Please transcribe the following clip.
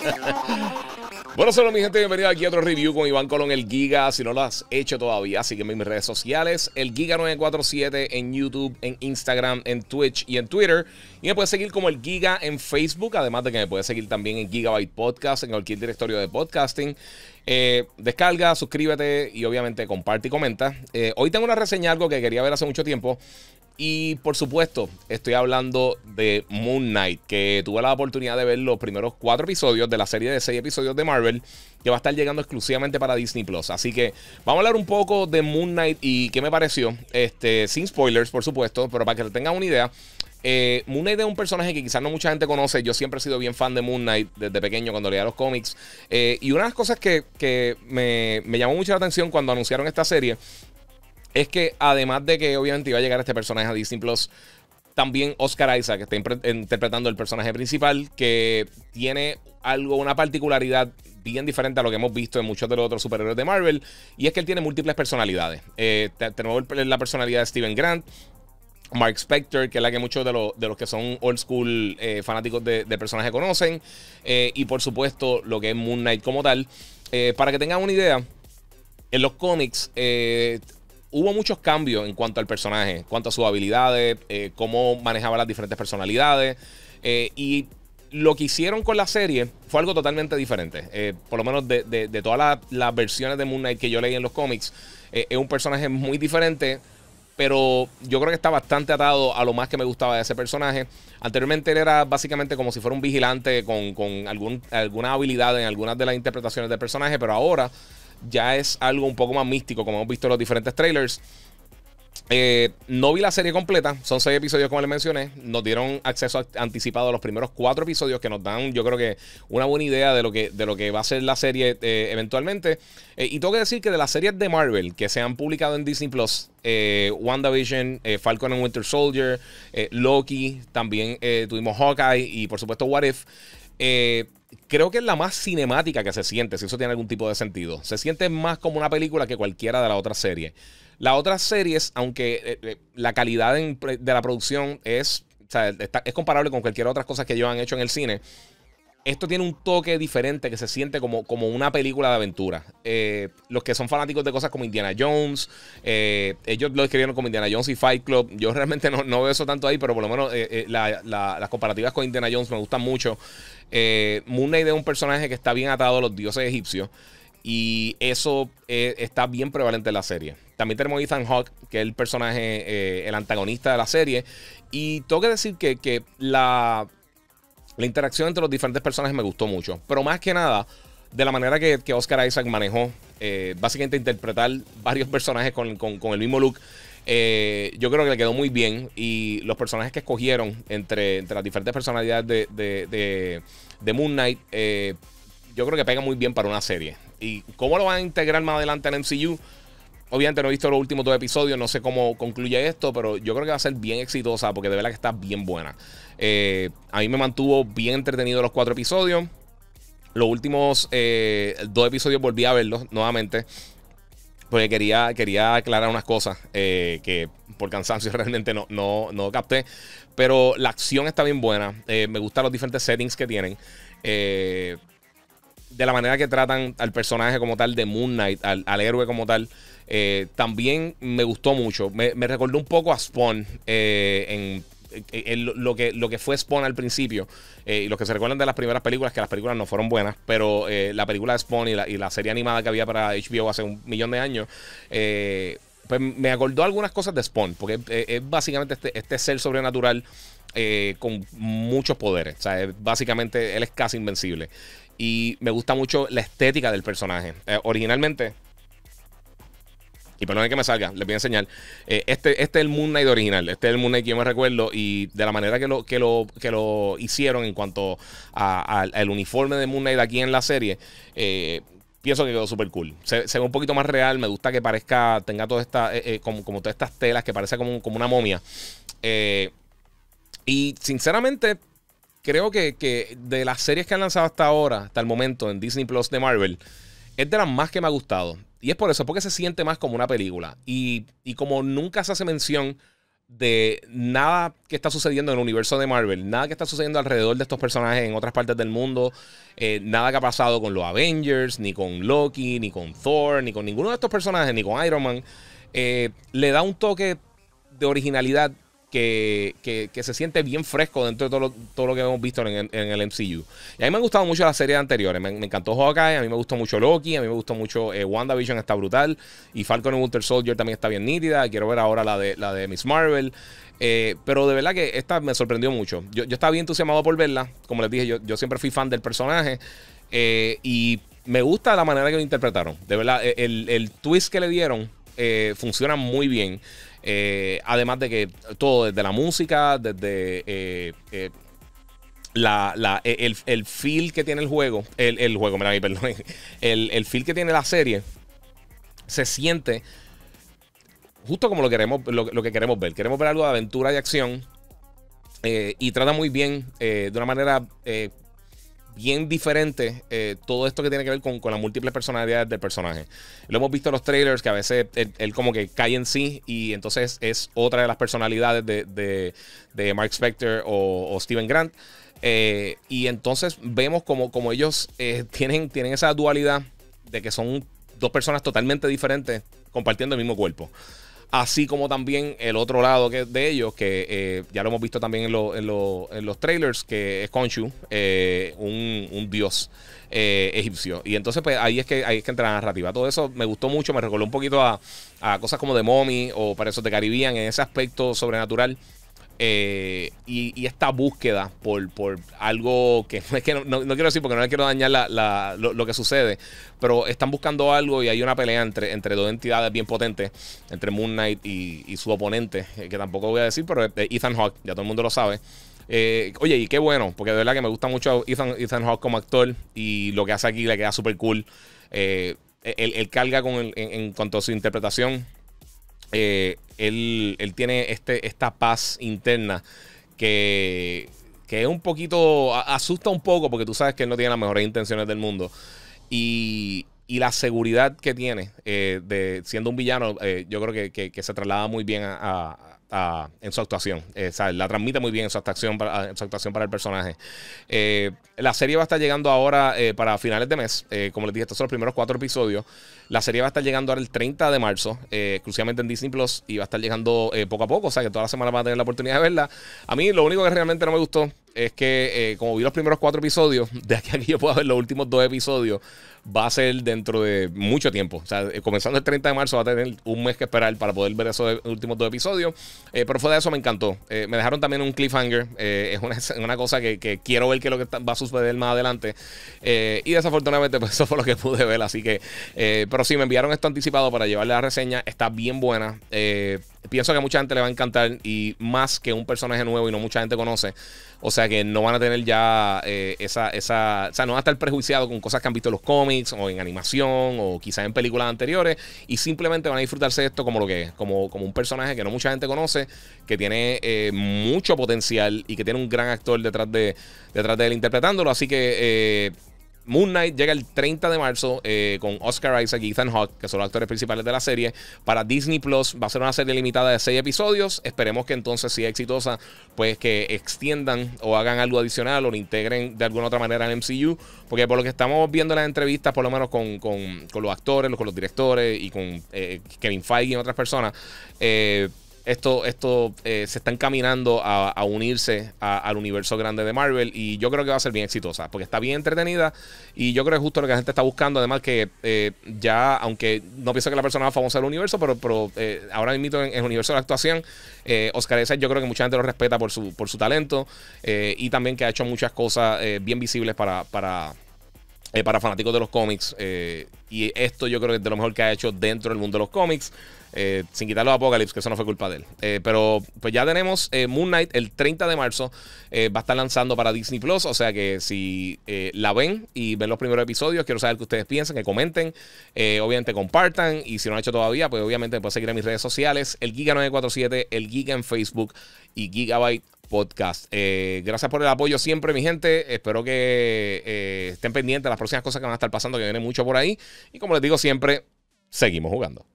Bueno, saludos mi gente, bienvenido aquí a otro review con Iván Colón, el Giga. Si no lo has hecho todavía, sígueme en mis redes sociales, el Giga947 en YouTube, en Instagram, en Twitch y en Twitter. Y me puedes seguir como el Giga en Facebook, además de que me puedes seguir también en Gigabyte Podcast, en cualquier directorio de podcasting. Eh, descarga, suscríbete y obviamente comparte y comenta. Eh, hoy tengo una reseña, algo que quería ver hace mucho tiempo. Y por supuesto, estoy hablando de Moon Knight, que tuve la oportunidad de ver los primeros cuatro episodios de la serie de seis episodios de Marvel, que va a estar llegando exclusivamente para Disney Plus. Así que vamos a hablar un poco de Moon Knight y qué me pareció, este, sin spoilers, por supuesto, pero para que tengan una idea. Eh, Moon Knight es un personaje que quizás no mucha gente conoce. Yo siempre he sido bien fan de Moon Knight desde pequeño cuando leía los cómics. Eh, y una de las cosas que, me, me llamó mucho la atención cuando anunciaron esta serie es que además de que obviamente iba a llegar este personaje a Disney Plus, también Oscar Isaac que está interpretando el personaje principal, que tiene algo, una particularidad bien diferente a lo que hemos visto en muchos de los otros superhéroes de Marvel, y es que él tiene múltiples personalidades. Eh, tenemos la personalidad de Steven Grant, Mark Spector, que es la que muchos de, los, de los que son old school eh, fanáticos de, personajes personaje conocen, eh, y por supuesto lo que es Moon Knight como tal. para que tengan una idea, en los cómics, hubo muchos cambios en cuanto al personaje, en cuanto a sus habilidades, eh, cómo manejaba las diferentes personalidades. Eh, y lo que hicieron con la serie fue algo totalmente diferente. Eh, por lo menos de, todas las, versiones de Moon Knight que yo leí en los cómics, es un personaje muy diferente. Pero yo creo que está bastante atado a lo más que me gustaba de ese personaje. Anteriormente él era básicamente como si fuera un vigilante con, con alguna habilidad en algunas de las interpretaciones del personaje, pero ahora ya es algo un poco más místico, como hemos visto en los diferentes trailers. Eh, no vi la serie completa, son seis episodios como les mencioné. Nos dieron acceso anticipado a los primeros cuatro episodios que nos dan, yo creo que, una buena idea de lo que, de lo que va a ser la serie eh, eventualmente. Eh, y tengo que decir que de las series de Marvel que se han publicado en Disney Plus, WandaVision, Falcon and Winter Soldier, Loki, también tuvimos Hawkeye y por supuesto What If creo que es la más cinemática que se siente, si eso tiene algún tipo de sentido. Se siente más como una película que cualquiera de las otras series. Las otras series, aunque eh, eh, la calidad de la producción es, es comparable con cualquier otra cosa que ellos han hecho en el cine, esto tiene un toque diferente que se siente como, como una película de aventura. Eh, los que son fanáticos de cosas como Indiana Jones, eh, ellos lo escribieron como Indiana Jones y Fight Club. Yo realmente no, no veo eso tanto ahí, pero por lo menos eh, las comparativas con Indiana Jones me gustan mucho. Moon Knight es un personaje que está bien atado a los dioses egipcios. Y eso está bien prevalente en la serie. También tenemos Ethan Hawke, que es el personaje, el antagonista de la serie. Y tengo que decir que, que la, la interacción entre los diferentes personajes me gustó mucho. Pero más que nada, de la manera que, Oscar Isaac manejó, eh, básicamente interpretar varios personajes con, el mismo look. Eh, yo creo que le quedó muy bien. Y los personajes que escogieron entre, las diferentes personalidades de, Moon Knight, eh, yo creo que pega muy bien para una serie. ¿Y cómo lo van a integrar más adelante en MCU? Obviamente no he visto los últimos dos episodios, no sé cómo concluye esto, pero yo creo que va a ser bien exitosa porque de verdad que está bien buena. Eh, a mí me mantuvo bien entretenido los cuatro episodios. Los últimos eh, dos episodios volví a verlos nuevamente porque quería, quería aclarar unas cosas eh, que por cansancio realmente no, no, no, capté. Pero la acción está bien buena. me gustan los diferentes settings que tienen. Eh, de la manera que tratan al personaje como tal de Moon Knight, al, héroe como tal, eh, también me gustó mucho. Me, recordó un poco a Spawn eh, en eh, lo, que, lo que fue Spawn al principio, y los que se recuerdan de las primeras películas, que las películas no fueron buenas, pero la película de Spawn y la, serie animada que había para HBO hace un millón de años, pues me acordó algunas cosas de Spawn, porque es, básicamente este, este, ser sobrenatural. con muchos poderes. O sea, básicamente él es casi invencible. Y me gusta mucho la estética del personaje. Eh, originalmente. Y perdónenme que me salga, les voy a enseñar. Eh, este, este es el Moon Knight original. Este es el Moon Knight que yo me recuerdo. Y de la manera que lo, que lo, que lo hicieron en cuanto al uniforme de Moon Knight aquí en la serie. Eh, pienso que quedó súper cool. Se, ve un poquito más real. Me gusta que parezca, tenga toda esta, como, todas estas telas que parece como, como una momia. y sinceramente, creo que, de las series que han lanzado hasta ahora, hasta el momento, en Disney Plus de Marvel, es de las más que me ha gustado. Y es por eso, porque se siente más como una película. Y, y como nunca se hace mención de nada que está sucediendo en el universo de Marvel, nada que está sucediendo alrededor de estos personajes en otras partes del mundo, eh, nada que ha pasado con los Avengers, ni con Loki, ni con Thor, ni con ninguno de estos personajes, ni con Iron Man, eh, le da un toque de originalidad que, se siente bien fresco dentro de todo lo, todo lo que hemos visto en, el MCU. Y a mí me han gustado mucho las series anteriores. Me, encantó Hawkeye, a mí me gustó mucho Loki, a mí me gustó mucho eh, WandaVision, está brutal. Y Falcon and Winter Soldier también está bien nítida. Quiero ver ahora la de, la de Miss Marvel. Eh, pero de verdad que esta me sorprendió mucho. Yo, estaba bien entusiasmado por verla. Como les dije, yo, siempre fui fan del personaje. Eh, y me gusta la manera que lo interpretaron. De verdad, e, el, el twist que le dieron funciona muy bien. Eh, además de que todo, desde la música, desde eh, eh, la, e, el, el, feel que tiene el juego, el, juego, mira, perdón, el, el feel que tiene la serie, se siente justo como lo, queremos, que queremos ver. Queremos ver algo de aventura y acción. y trata muy bien, de una manera eh, bien diferente eh, todo esto que tiene que ver con, las múltiples personalidades del personaje. Lo hemos visto en los trailers que a veces él, como que cae en sí y entonces es otra de las personalidades de, Mark Spector o, Steven Grant. Eh, y entonces vemos como, como ellos eh, tienen, tienen esa dualidad de que son dos personas totalmente diferentes compartiendo el mismo cuerpo. Así como también el otro lado que de ellos, que eh, ya lo hemos visto también en, en, los trailers, que es Konshu, eh, un, dios eh, egipcio. Y entonces, pues ahí es que ahí es que entra la narrativa. Todo eso me gustó mucho, me recordó un poquito a, cosas como de Mommy o para eso de Caribbean en ese aspecto sobrenatural. Eh, y, esta búsqueda por, algo que, no, quiero decir porque no le quiero dañar lo, que sucede, pero están buscando algo y hay una pelea entre, entre dos entidades bien potentes, entre Moon Knight y, su oponente, eh, que tampoco voy a decir, pero Ethan Hawke, ya todo el mundo lo sabe. Eh, oye, y qué bueno, porque de verdad que me gusta mucho Ethan, Ethan Hawke como actor y lo que hace aquí le queda súper cool. él, carga con en, en cuanto a su interpretación eh, él, tiene este, esta paz interna que, que es un poquito, asusta un poco porque tú sabes que él no tiene las mejores intenciones del mundo. Y, y la seguridad que tiene eh, de siendo un villano, eh, yo creo que, se traslada muy bien en su actuación. Eh, la transmite muy bien en su actuación para, su actuación para el personaje. la serie va a estar llegando ahora para finales de mes. como les dije, estos son los primeros cuatro episodios. La serie va a estar llegando ahora el 30 de marzo, exclusivamente en Disney y va a estar llegando poco a poco. O sea, que toda la semana van a tener la oportunidad de verla. A mí, lo único que realmente no me gustó es que, como vi los primeros cuatro episodios, de aquí a aquí yo puedo ver los últimos dos episodios va a ser dentro de mucho tiempo. O sea, eh, comenzando el 30 de marzo va a tener un mes que esperar para poder ver esos e-, últimos dos episodios. Eh, pero fuera de eso me encantó. Eh, me dejaron también un cliffhanger. es, una, cosa que, quiero ver qué es lo que va a suceder más adelante. y desafortunadamente, pues eso fue lo que pude ver. Así que, pero sí, me enviaron esto anticipado para llevarle la reseña. Está bien buena. pienso que mucha gente le va a encantar y más que un personaje nuevo y no mucha gente conoce. O sea que no van a tener ya esa, esa, o sea, no van a estar prejuiciados con cosas que han visto los cómics o en animación o quizás en películas anteriores y simplemente van a disfrutarse de esto como lo que es, como, como un personaje que no mucha gente conoce, que tiene eh, mucho potencial y que tiene un gran actor detrás de, detrás de él interpretándolo. Así que... Eh, Moon Knight llega el 30 de marzo eh, con Oscar Isaac y Ethan Hawke, que son los actores principales de la serie, para Disney Plus. Va a ser una serie limitada de 6 episodios. Esperemos que entonces, si es exitosa, pues que extiendan o hagan algo adicional o lo integren de alguna otra manera al MCU. Porque por lo que estamos viendo en las entrevistas, por lo menos con, los actores, con los directores y con eh, Kevin Feige y otras personas, eh esto, esto eh, se están caminando a, unirse al universo grande de Marvel y yo creo que va a ser bien exitosa porque está bien entretenida y yo creo que es justo lo que la gente está buscando. Además que eh, ya, aunque no pienso que la persona más famosa del universo, pero, eh, ahora mismo en, el universo de la actuación, Oscar Isaac yo creo que mucha gente lo respeta por su, por su talento y también que ha hecho muchas cosas bien visibles para, para eh, para fanáticos de los cómics. Eh, y esto yo creo que es de lo mejor que ha hecho dentro del mundo de los cómics. Eh, sin quitar los apocalipsis que eso no fue culpa de él. pero pues ya tenemos Moon Knight el 30 de marzo. va a estar lanzando para Disney Plus. O sea que si la ven y ven los primeros episodios, quiero saber qué ustedes piensan, que comenten. obviamente compartan. Y si no lo han hecho todavía, pues obviamente pueden seguir en mis redes sociales: el Giga947, el Giga en Facebook y Gigabyte podcast. Eh, gracias por el apoyo siempre, mi gente. Espero que eh, estén pendientes de las próximas cosas que van a estar pasando, que viene mucho por ahí. Y como les digo siempre, seguimos jugando.